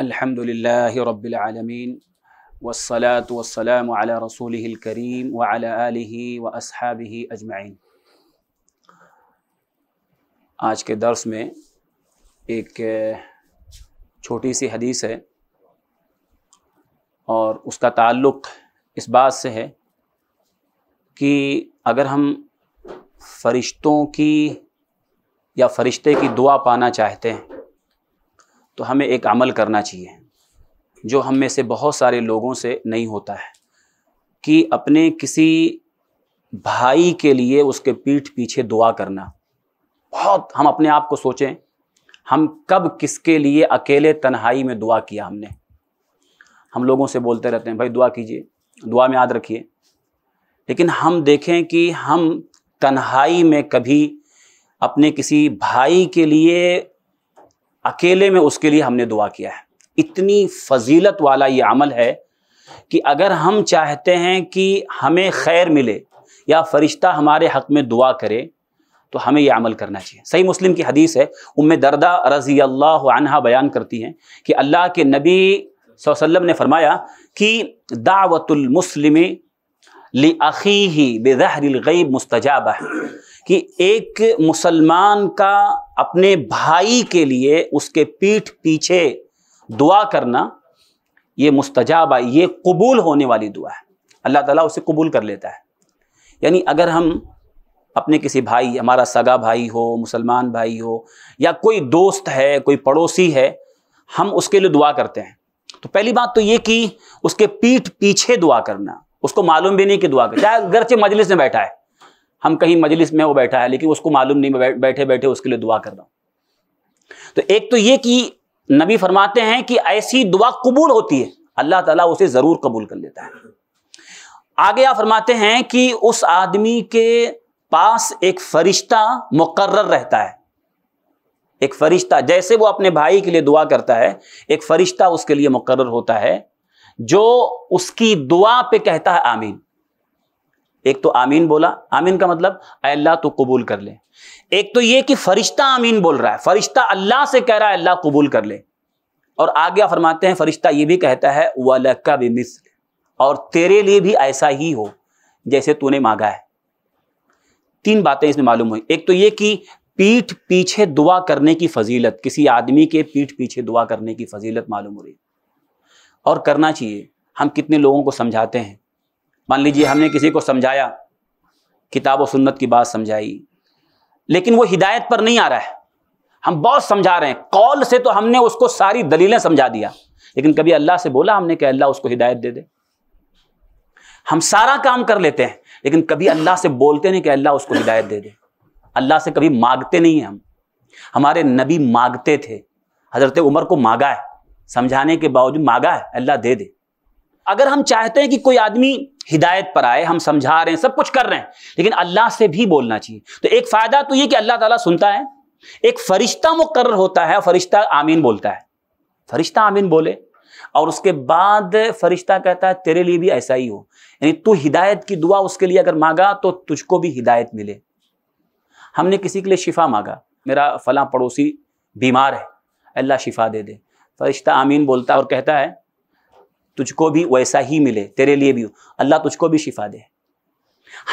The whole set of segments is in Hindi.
अल्हम्दुलिल्लाहि रब्बिल आलमीन वस्सलात वस्सलाम अला रसूलिहिल करीम व अला आलिहि व अस्हाबिहि अजमैन आज के दर्स में एक छोटी सी हदीस है और उसका ताल्लुक़ इस बात से है कि अगर हम फरिश्तों की या फरिश्ते की दुआ पाना चाहते हैं तो हमें एक अमल करना चाहिए जो हम में से बहुत सारे लोगों से नहीं होता है कि अपने किसी भाई के लिए उसके पीठ पीछे दुआ करना बहुत हम अपने आप को सोचें हम कब किसके लिए अकेले तन्हाई में दुआ किया हमने हम लोगों से बोलते रहते हैं भाई दुआ कीजिए दुआ में याद रखिए लेकिन हम देखें कि हम तन्हाई में कभी अपने किसी भाई के लिए अकेले में उसके लिए हमने दुआ किया है इतनी फजीलत वाला ये अमल है कि अगर हम चाहते हैं कि हमें खैर मिले या फरिश्ता हमारे हक में दुआ करे तो हमें यह अमल करना चाहिए सही मुस्लिम की हदीस है उम दरदा रजी अल्लाह बयान करती हैं कि अल्लाह के नबी वसल्लम ने फरमाया कि मुस्लिम ली अखी ही बेजहरगैब मुस्तजाब कि एक मुसलमान का अपने भाई के लिए उसके पीठ पीछे दुआ करना ये मुस्तजाब है ये कबूल होने वाली दुआ है अल्लाह ताला उसे कबूल कर लेता है यानी अगर हम अपने किसी भाई हमारा सगा भाई हो मुसलमान भाई हो या कोई दोस्त है कोई पड़ोसी है हम उसके लिए दुआ करते हैं तो पहली बात तो ये कि उसके पीठ पीछे दुआ करना उसको मालूम भी नहीं कि दुआ कर चाहे अगरचे मजलिस में बैठा है हम कहीं मजलिस में वो बैठा है लेकिन उसको मालूम नहीं मैं बैठे बैठे उसके लिए दुआ कर रहा हूँ तो एक तो ये कि नबी फरमाते हैं कि ऐसी दुआ कबूल होती है अल्लाह ताला उसे ज़रूर कबूल कर लेता है आगे आप फरमाते हैं कि उस आदमी के पास एक फरिश्ता मुकर्र रहता है एक फरिश्ता जैसे वो अपने भाई के लिए दुआ करता है एक फरिश्ता उसके लिए मुकर्र होता है जो उसकी दुआ पे कहता है आमीन एक तो आमीन बोला आमीन का मतलब अल्लाह तो कबूल कर ले एक तो ये कि फरिश्ता आमीन बोल रहा है फरिश्ता अल्लाह से कह रहा है अल्लाह कबूल कर ले और आगे फरमाते हैं फरिश्ता ये भी कहता है वलका भी मिस्र और तेरे लिए भी ऐसा ही हो जैसे तूने मांगा है तीन बातें इसमें मालूम हुई एक तो ये कि पीठ पीछे दुआ करने की फजीलत किसी आदमी के पीठ पीछे दुआ करने की फजीलत मालूम हो रही और करना चाहिए हम कितने लोगों को समझाते हैं मान लीजिए हमने किसी को समझाया किताब व सुन्नत की बात समझाई लेकिन वो हिदायत पर नहीं आ रहा है हम बहुत समझा रहे हैं कॉल से तो हमने उसको सारी दलीलें समझा दिया लेकिन कभी अल्लाह से बोला हमने कि अल्लाह उसको हिदायत दे दे हम सारा काम कर लेते हैं लेकिन कभी अल्लाह से बोलते नहीं कि अल्लाह उसको हिदायत दे दे अल्लाह से कभी मांगते नहीं हैं हम हमारे नबी मांगते थे हज़रत उमर को मांगा है समझाने के बावजूद मांगा है अल्लाह दे दे अगर हम चाहते हैं कि कोई आदमी हिदायत पर आए हम समझा रहे हैं सब कुछ कर रहे हैं लेकिन अल्लाह से भी बोलना चाहिए तो एक फ़ायदा तो ये कि अल्लाह ताला सुनता है एक फरिश्ता मुकर होता है फरिश्ता आमीन बोलता है फरिश्ता आमीन बोले और उसके बाद फरिश्ता कहता है तेरे लिए भी ऐसा ही हो यानी तू हिदायत की दुआ उसके लिए अगर मांगा तो तुझको भी हिदायत मिले हमने किसी के लिए शिफा मांगा मेरा फला पड़ोसी बीमार है अल्लाह शिफा दे दे फरिश्ता आमीन बोलता है और कहता है तुझको भी वैसा ही मिले तेरे लिए भी हो अल्लाह तुझको भी शिफा दे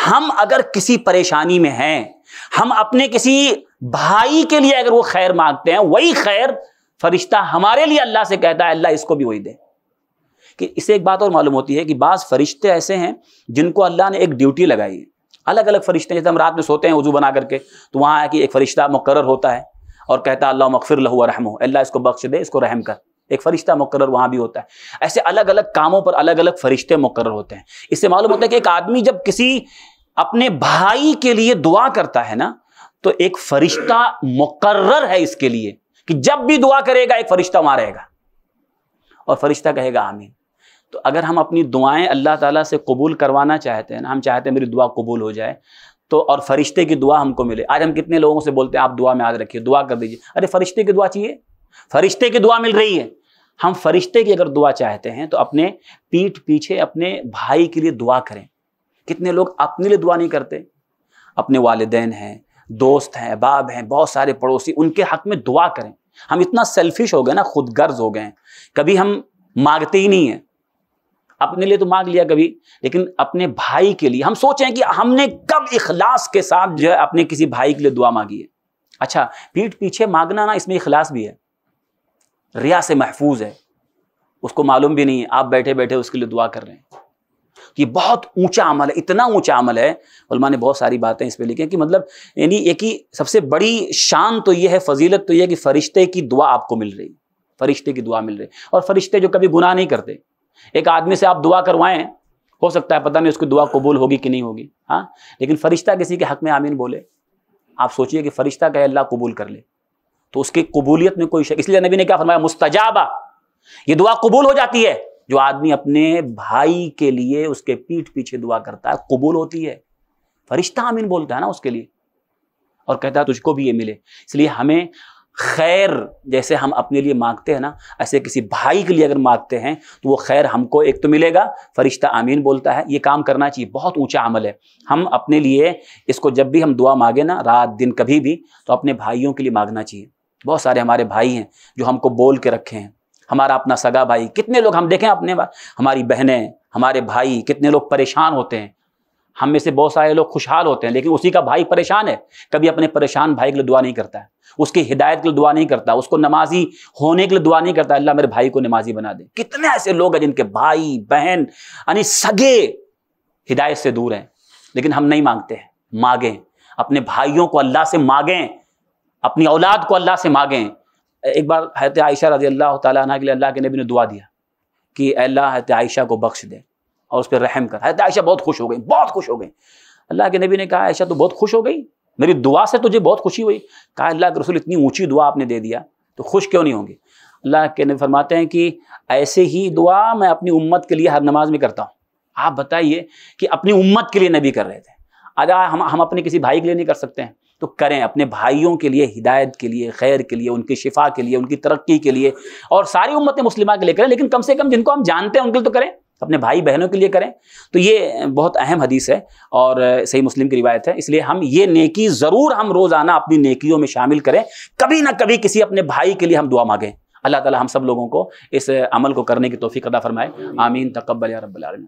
हम अगर किसी परेशानी में हैं हम अपने किसी भाई के लिए अगर वो खैर मांगते हैं वही खैर फरिश्ता हमारे लिए अल्लाह से कहता है अल्लाह इसको भी वही दे कि इससे एक बात और मालूम होती है कि बास फरिश्ते ऐसे हैं जिनको अल्लाह ने एक ड्यूटी लगाई है अलग अलग फरिश्ते जैसे हम रात में सोते हैं वजू बना करके तो वहाँ आया कि एक फरिश्ता मुकर होता है और कहता है अल्लाह मकफिर लहू रहम हो अल्लाह इसको बख्श दे इसको रहम कर एक फरिश्ता मुकर वहां भी होता है ऐसे अलग अलग कामों पर अलग अलग फरिश्ते मुकर होते हैं इससे मालूम होता है कि एक आदमी जब किसी अपने भाई के लिए दुआ करता है ना तो एक फरिश्ता मुकर्र है इसके लिए कि जब भी दुआ करेगा एक फरिश्ता वहां रहेगा और फरिश्ता कहेगा आमीन तो अगर हम अपनी दुआएं अल्लाह ताला से कबूल करवाना चाहते हैं ना हम चाहते हैं मेरी दुआ कबूल हो जाए तो और फरिश्ते की दुआ हमको मिले आज हम कितने लोगों से बोलते हैं आप दुआ में याद रखिए दुआ कर दीजिए अरे फरिश्ते की दुआ चाहिए फरिश्ते की दुआ मिल रही है हम फरिश्ते की अगर दुआ चाहते हैं तो अपने पीठ पीछे अपने भाई के लिए दुआ करें कितने लोग अपने लिए दुआ नहीं करते अपने वालदेन हैं दोस्त हैं बाब हैं बहुत सारे पड़ोसी उनके हक में दुआ करें हम इतना सेल्फिश हो गए ना खुद गर्ज हो गए कभी हम मांगते ही नहीं हैं अपने लिए तो मांग लिया कभी लेकिन अपने भाई के लिए हम सोचें कि हमने कब इखलास के साथ जो है अपने किसी भाई के लिए दुआ मांगी है अच्छा पीठ पीछे मांगना ना इसमें इखलास भी है रिया से महफूज है उसको मालूम भी नहीं आप बैठे बैठे उसके लिए दुआ कर रहे हैं ये बहुत ऊंचा अमल है इतना ऊंचा अमल है ने बहुत सारी बातें इस पर लिखी कि मतलब यानी एक ही सबसे बड़ी शान तो ये है फजीलत तो ये कि फरिश्ते की दुआ आपको मिल रही फरिश्ते की दुआ मिल रही और फरिश्ते जो कभी गुनाह नहीं करते एक आदमी से आप दुआ करवाएं हो सकता है पता नहीं उसकी दुआ कबूल होगी कि नहीं होगी हाँ लेकिन फरिश्ता किसी के हक में आमीन बोले आप सोचिए कि फरिश्ता कहे अल्लाह कबूल कर ले तो उसकी कबूलियत में कोई शक इसलिए नबी ने क्या फरमाया मुस्तजाबा ये दुआ कबूल हो जाती है जो आदमी अपने भाई के लिए उसके पीठ पीछे दुआ करता है कबूल होती है फरिश्ता आमीन बोलता है ना उसके लिए और कहता है तुझको भी ये मिले इसलिए हमें खैर जैसे हम अपने लिए मांगते हैं ना ऐसे किसी भाई के लिए अगर मांगते हैं तो वो खैर हमको एक तो मिलेगा फरिश्ता आमीन बोलता है ये काम करना चाहिए बहुत ऊंचा अमल है हम अपने लिए इसको जब भी हम दुआ मांगे ना रात दिन कभी भी तो अपने भाइयों के लिए मांगना चाहिए बहुत सारे हमारे भाई हैं जो हमको बोल के रखे हैं हमारा अपना सगा भाई कितने लोग हम देखें अपने हमारी बहनें हमारे भाई कितने लोग परेशान होते हैं हम में से बहुत सारे लोग खुशहाल होते हैं लेकिन उसी का भाई परेशान है कभी अपने परेशान भाई के लिए दुआ नहीं करता है उसकी हिदायत के लिए दुआ नहीं करता उसको नमाजी होने के लिए दुआ नहीं करता अल्लाह मेरे भाई को नमाजी बना दे कितने ऐसे लोग हैं जिनके भाई बहन यानी सगे हिदायत से दूर हैं लेकिन हम नहीं मांगते हैं मांगें अपने भाइयों को अल्लाह से मांगें अपनी औलाद को अल्लाह से मांगें एक बार हैत आयशा रजी अल्लाह तला के लिए अल्लाह के नबी ने दुआ दिया कि अल्लाह हैत आयशा को बख्श दे और उस पर रहम कर हैत आयशा बहुत खुश हो गई बहुत खुश हो गई अल्लाह के नबी ने कहा आयशा तो बहुत खुश हो गई मेरी दुआ से तुझे बहुत खुशी हुई कहा अल्लाह के रसूल इतनी ऊँची दुआ आपने दे दिया तो खुश क्यों नहीं होंगे अल्लाह के नबी फरमाते हैं कि ऐसे ही दुआ मैं अपनी उम्मत के लिए हर नमाज में करता हूँ आप बताइए कि अपनी उम्मत के लिए नबी कर रहे थे अगर हम हम अपने किसी भाई के लिए नहीं कर सकते हैं तो करें अपने भाइयों के लिए हिदायत के लिए खैर के लिए उनकी शिफा के लिए उनकी तरक्की के लिए और सारी उम्मत मुस्लिमा के लिए करें लेकिन कम से कम जिनको हम जानते हैं उनके लिए तो करें अपने भाई बहनों के लिए करें तो ये बहुत अहम हदीस है और सही मुस्लिम की रिवायत है इसलिए हम ये नेकी ज़रूर हम रोज़ाना अपनी नेकियों में शामिल करें कभी ना कभी किसी अपने भाई के लिए हम दुआ मांगें अल्लाह ताला हम सब लोगों को इस अमल को करने की तोफ़ी अदा फरमाए आमीन तकबल रबालमीन